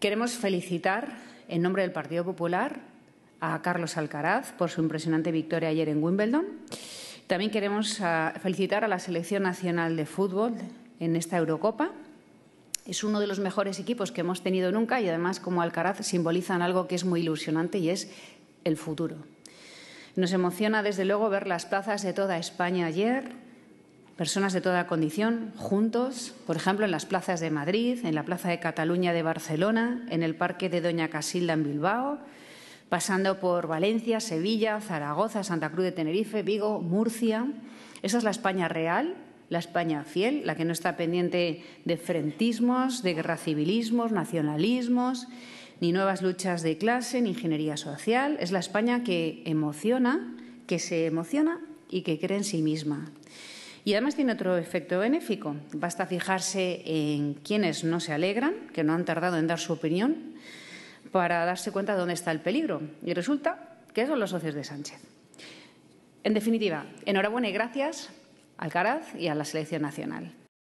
Queremos felicitar, en nombre del Partido Popular, a Carlos Alcaraz por su impresionante victoria ayer en Wimbledon. También queremos ah, felicitar a la Selección Nacional de Fútbol en esta Eurocopa. Es uno de los mejores equipos que hemos tenido nunca y además como Alcaraz simbolizan algo que es muy ilusionante y es el futuro. Nos emociona desde luego ver las plazas de toda España ayer, personas de toda condición, juntos, por ejemplo, en las plazas de Madrid, en la Plaza de Cataluña de Barcelona, en el Parque de Doña Casilda en Bilbao, pasando por Valencia, Sevilla, Zaragoza, Santa Cruz de Tenerife, Vigo, Murcia. Esa es la España real, la España fiel, la que no está pendiente de frentismos, de guerra civilismos, nacionalismos, ni nuevas luchas de clase, ni ingeniería social. Es la España que emociona, que se emociona y que cree en sí misma. Y además tiene otro efecto benéfico. Basta fijarse en quienes no se alegran, que no han tardado en dar su opinión, para darse cuenta de dónde está el peligro. Y resulta que son los socios de Sánchez. En definitiva, enhorabuena y gracias al Caraz y a la Selección Nacional.